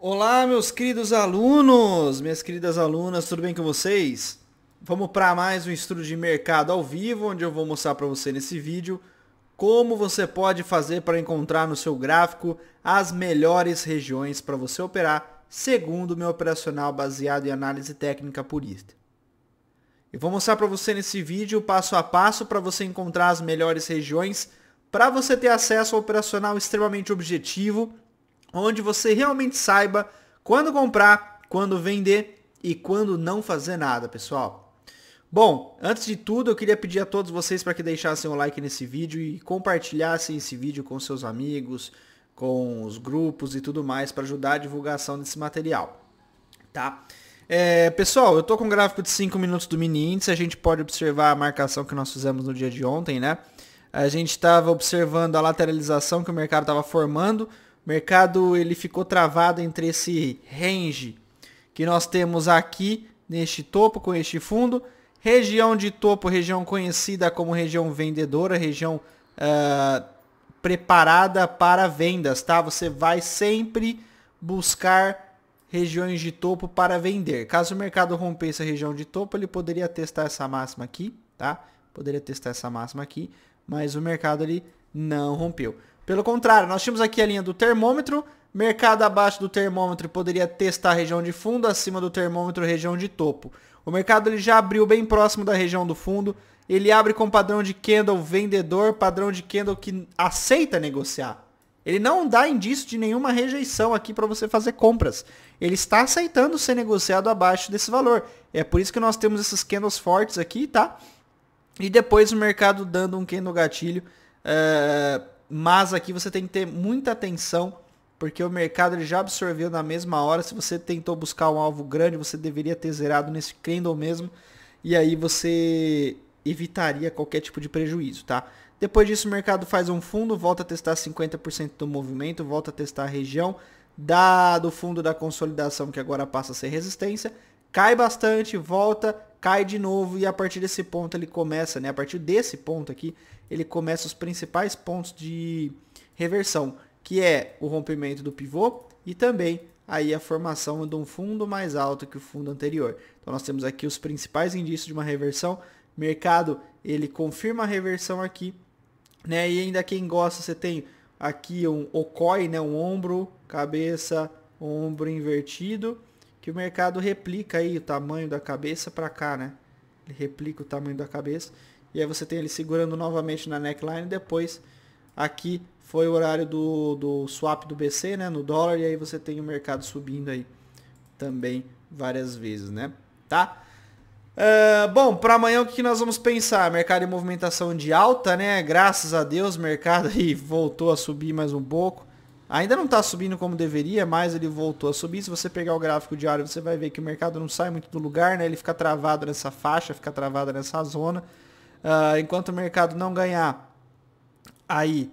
Olá, meus queridos alunos, minhas queridas alunas, tudo bem com vocês? Vamos para mais um estudo de mercado ao vivo, onde eu vou mostrar para você nesse vídeo como você pode fazer para encontrar no seu gráfico as melhores regiões para você operar, segundo o meu operacional baseado em análise técnica purista. Eu vou mostrar para você nesse vídeo passo a passo para você encontrar as melhores regiões para você ter acesso ao operacional extremamente objetivo onde você realmente saiba quando comprar, quando vender e quando não fazer nada, pessoal. Bom, antes de tudo, eu queria pedir a todos vocês para que deixassem o like nesse vídeo e compartilhassem esse vídeo com seus amigos, com os grupos e tudo mais para ajudar a divulgação desse material, tá? É, pessoal, eu estou com um gráfico de 5 minutos do mini índice, a gente pode observar a marcação que nós fizemos no dia de ontem, né? A gente estava observando a lateralização que o mercado estava formando, o mercado ele ficou travado entre esse range que nós temos aqui neste topo com este fundo. Região de topo, região conhecida como região vendedora, região uh, preparada para vendas, tá? Você vai sempre buscar regiões de topo para vender. Caso o mercado romper essa região de topo, ele poderia testar essa máxima aqui, tá? Poderia testar essa máxima aqui, mas o mercado ele não rompeu. Pelo contrário, nós tínhamos aqui a linha do termômetro, mercado abaixo do termômetro poderia testar a região de fundo, acima do termômetro, região de topo. O mercado ele já abriu bem próximo da região do fundo, ele abre com padrão de candle vendedor, padrão de candle que aceita negociar. Ele não dá indício de nenhuma rejeição aqui para você fazer compras. Ele está aceitando ser negociado abaixo desse valor. É por isso que nós temos esses candles fortes aqui, tá? E depois o mercado dando um candle gatilho. Uh mas aqui você tem que ter muita atenção, porque o mercado ele já absorveu na mesma hora. Se você tentou buscar um alvo grande, você deveria ter zerado nesse candle mesmo. E aí você evitaria qualquer tipo de prejuízo, tá? Depois disso, o mercado faz um fundo, volta a testar 50% do movimento, volta a testar a região, dá do fundo da consolidação que agora passa a ser resistência, cai bastante, volta, cai de novo e a partir desse ponto ele começa, né? A partir desse ponto aqui, ele começa os principais pontos de reversão, que é o rompimento do pivô e também aí a formação de um fundo mais alto que o fundo anterior. Então nós temos aqui os principais indícios de uma reversão. Mercado, ele confirma a reversão aqui, né? E ainda quem gosta, você tem aqui um ocoi, né? Um ombro, cabeça, ombro invertido que o mercado replica aí o tamanho da cabeça para cá, né? Ele replica o tamanho da cabeça. E aí você tem ele segurando novamente na neckline. Depois aqui foi o horário do, do swap do BC, né? No dólar. E aí você tem o mercado subindo aí também várias vezes, né? Tá? Uh, bom, para amanhã o que nós vamos pensar? Mercado em movimentação de alta, né? Graças a Deus, mercado aí voltou a subir mais um pouco. Ainda não está subindo como deveria, mas ele voltou a subir. Se você pegar o gráfico diário, você vai ver que o mercado não sai muito do lugar, né? Ele fica travado nessa faixa, fica travado nessa zona. Uh, enquanto o mercado não ganhar aí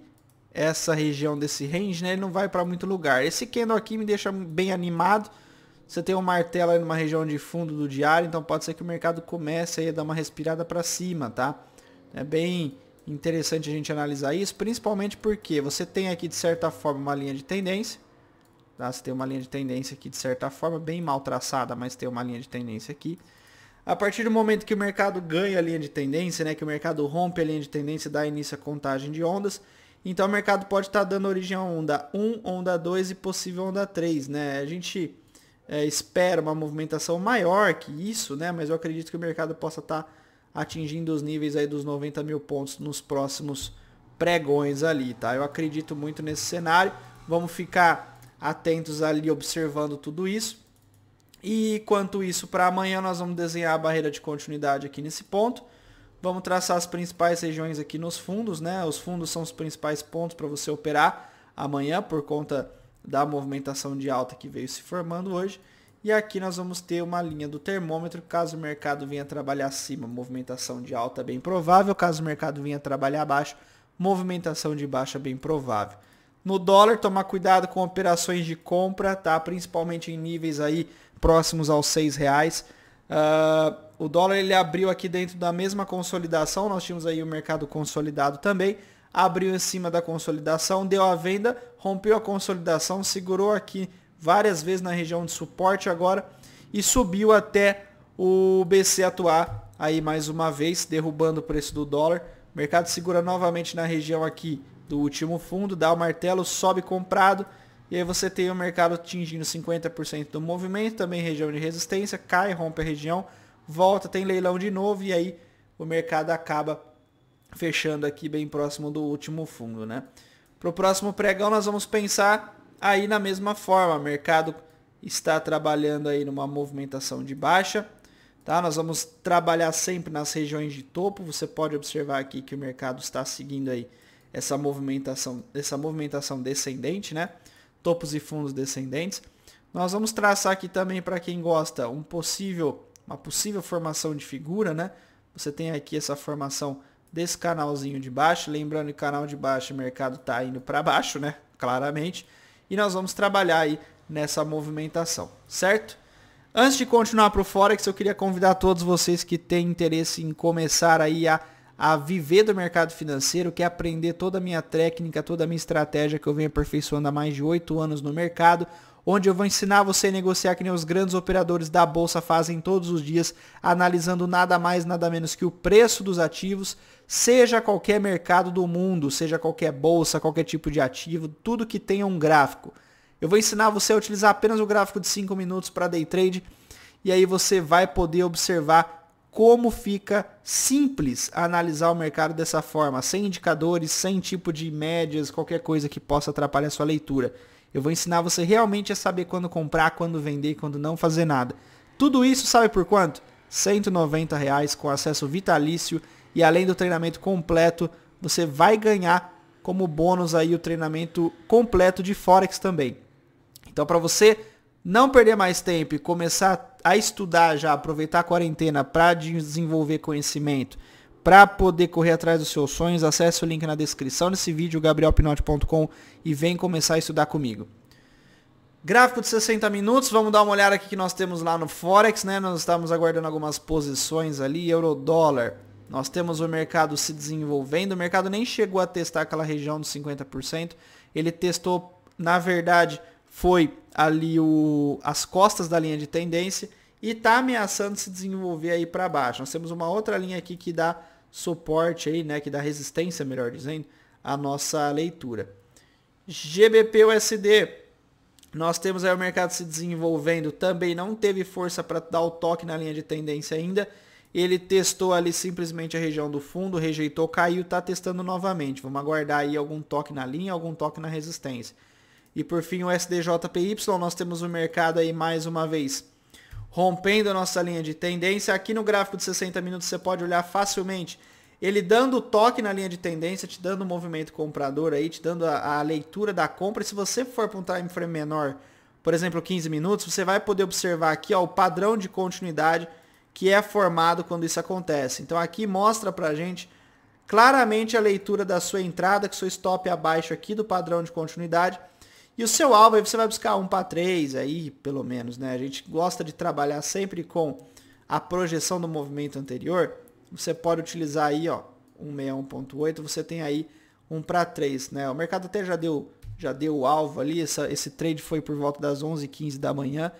essa região desse range, né? Ele não vai para muito lugar. Esse candle aqui me deixa bem animado. Você tem um martelo aí numa região de fundo do diário, então pode ser que o mercado comece aí a dar uma respirada para cima, tá? É bem interessante a gente analisar isso, principalmente porque você tem aqui de certa forma uma linha de tendência, tá? Você tem uma linha de tendência aqui de certa forma bem mal traçada, mas tem uma linha de tendência aqui. A partir do momento que o mercado ganha a linha de tendência, né, que o mercado rompe a linha de tendência, e dá início à contagem de ondas, então o mercado pode estar tá dando origem a onda 1, onda 2 e possível onda 3, né? A gente é, espera uma movimentação maior que isso, né? Mas eu acredito que o mercado possa estar tá atingindo os níveis aí dos 90 mil pontos nos próximos pregões ali, tá? Eu acredito muito nesse cenário. Vamos ficar atentos ali observando tudo isso. E quanto isso, para amanhã nós vamos desenhar a barreira de continuidade aqui nesse ponto. Vamos traçar as principais regiões aqui nos fundos, né? Os fundos são os principais pontos para você operar amanhã por conta da movimentação de alta que veio se formando hoje. E aqui nós vamos ter uma linha do termômetro, caso o mercado venha trabalhar acima, movimentação de alta bem provável, caso o mercado venha trabalhar abaixo, movimentação de baixa bem provável. No dólar, tomar cuidado com operações de compra, tá? principalmente em níveis aí próximos aos R$ reais. Uh, o dólar ele abriu aqui dentro da mesma consolidação, nós tínhamos aí o mercado consolidado também, abriu em cima da consolidação, deu a venda, rompeu a consolidação, segurou aqui várias vezes na região de suporte agora e subiu até o BC atuar aí mais uma vez, derrubando o preço do dólar. O mercado segura novamente na região aqui do último fundo, dá o martelo, sobe comprado. E aí você tem o mercado atingindo 50% do movimento, também região de resistência, cai, rompe a região, volta, tem leilão de novo e aí o mercado acaba fechando aqui bem próximo do último fundo, né? Para o próximo pregão nós vamos pensar Aí na mesma forma, o mercado está trabalhando aí numa movimentação de baixa, tá? Nós vamos trabalhar sempre nas regiões de topo. Você pode observar aqui que o mercado está seguindo aí essa movimentação, essa movimentação descendente, né? Topos e fundos descendentes. Nós vamos traçar aqui também para quem gosta um possível, uma possível formação de figura, né? Você tem aqui essa formação desse canalzinho de baixo, lembrando que canal de baixo o mercado está indo para baixo, né? Claramente e nós vamos trabalhar aí nessa movimentação, certo? Antes de continuar para o Forex, eu queria convidar todos vocês que têm interesse em começar aí a, a viver do mercado financeiro, quer aprender toda a minha técnica, toda a minha estratégia que eu venho aperfeiçoando há mais de oito anos no mercado onde eu vou ensinar você a negociar que nem os grandes operadores da bolsa fazem todos os dias, analisando nada mais, nada menos que o preço dos ativos, seja qualquer mercado do mundo, seja qualquer bolsa, qualquer tipo de ativo, tudo que tenha um gráfico. Eu vou ensinar você a utilizar apenas o gráfico de 5 minutos para day trade e aí você vai poder observar como fica simples analisar o mercado dessa forma, sem indicadores, sem tipo de médias, qualquer coisa que possa atrapalhar a sua leitura. Eu vou ensinar você realmente a saber quando comprar, quando vender quando não fazer nada. Tudo isso sabe por quanto? R$ 190 com acesso vitalício e além do treinamento completo, você vai ganhar como bônus aí o treinamento completo de forex também. Então para você não perder mais tempo e começar a estudar já, aproveitar a quarentena para desenvolver conhecimento, para poder correr atrás dos seus sonhos, acesse o link na descrição desse vídeo, gabrielpinote.com e vem começar a estudar comigo. Gráfico de 60 minutos, vamos dar uma olhada aqui que nós temos lá no Forex, né? Nós estamos aguardando algumas posições ali, euro-dólar. Nós temos o mercado se desenvolvendo, o mercado nem chegou a testar aquela região dos 50%. Ele testou, na verdade, foi ali o, as costas da linha de tendência e está ameaçando se desenvolver aí para baixo. Nós temos uma outra linha aqui que dá suporte aí, né, que dá resistência, melhor dizendo, à nossa leitura. GBP-USD, nós temos aí o mercado se desenvolvendo, também não teve força para dar o toque na linha de tendência ainda, ele testou ali simplesmente a região do fundo, rejeitou, caiu, está testando novamente. Vamos aguardar aí algum toque na linha, algum toque na resistência. E por fim o SDJPY, nós temos o mercado aí mais uma vez rompendo a nossa linha de tendência. Aqui no gráfico de 60 minutos você pode olhar facilmente ele dando toque na linha de tendência, te dando o movimento comprador aí, te dando a, a leitura da compra. E se você for para um time frame menor, por exemplo, 15 minutos, você vai poder observar aqui ó, o padrão de continuidade que é formado quando isso acontece. Então aqui mostra para gente claramente a leitura da sua entrada, que seu stop é abaixo aqui do padrão de continuidade e o seu alvo aí você vai buscar um para três aí, pelo menos, né? A gente gosta de trabalhar sempre com a projeção do movimento anterior. Você pode utilizar aí, ó, 161.8, você tem aí um para três, né? O mercado até já deu já deu o alvo ali, essa, esse trade foi por volta das 11h15 da manhã,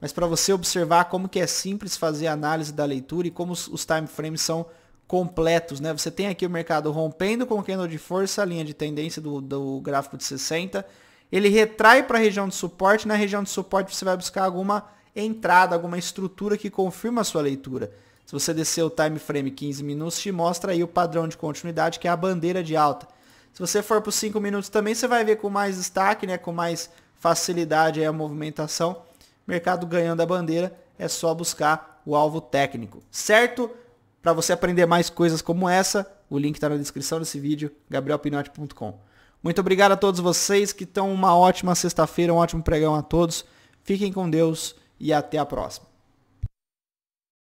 mas para você observar como que é simples fazer a análise da leitura e como os, os time frames são completos, né? Você tem aqui o mercado rompendo com o candle de força, a linha de tendência do, do gráfico de 60, ele retrai para a região de suporte. Na região de suporte você vai buscar alguma entrada, alguma estrutura que confirma a sua leitura. Se você descer o time frame 15 minutos, te mostra aí o padrão de continuidade, que é a bandeira de alta. Se você for para os 5 minutos também, você vai ver com mais destaque, né, com mais facilidade a movimentação. Mercado ganhando a bandeira, é só buscar o alvo técnico, certo? Para você aprender mais coisas como essa, o link está na descrição desse vídeo, gabrielpinote.com. Muito obrigado a todos vocês que estão uma ótima sexta-feira, um ótimo pregão a todos. Fiquem com Deus e até a próxima.